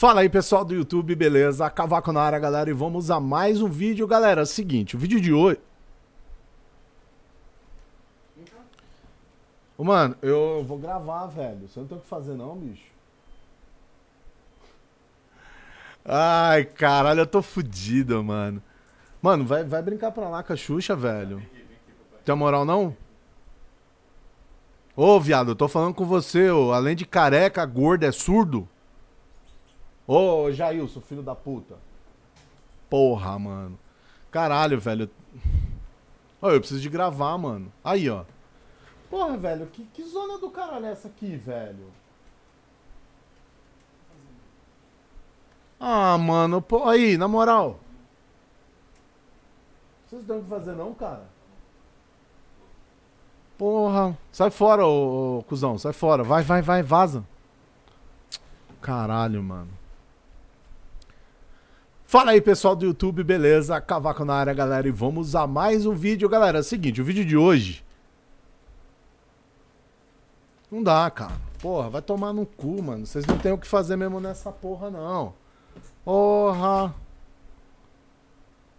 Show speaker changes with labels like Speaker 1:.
Speaker 1: Fala aí pessoal do YouTube, beleza? Cavaco na área, galera, e vamos a mais um vídeo, galera. É o seguinte, o vídeo de hoje. Ô, mano, eu vou gravar, velho. Você não tem o que fazer, não, bicho. Ai, caralho, eu tô fudido, mano. Mano, vai, vai brincar pra lá com a Xuxa, velho. Tem moral, não? Ô, viado, eu tô falando com você, ô. Além de careca, gordo, é surdo? Ô, Jailson, filho da puta. Porra, mano. Caralho, velho. Ô, eu preciso de gravar, mano. Aí, ó. Porra, velho, que, que zona do caralho é essa aqui, velho? Ah, mano, pô, aí, na moral.
Speaker 2: Vocês não têm o que fazer, não, cara?
Speaker 1: Porra. Sai fora, ô, ô cuzão, sai fora. Vai, vai, vai, vaza. Caralho, mano. Fala aí, pessoal do YouTube, beleza? Cavaco na área, galera, e vamos a mais um vídeo. Galera, é o seguinte, o vídeo de hoje... Não dá, cara. Porra, vai tomar no cu, mano. Vocês não tem o que fazer mesmo nessa porra, não. Porra...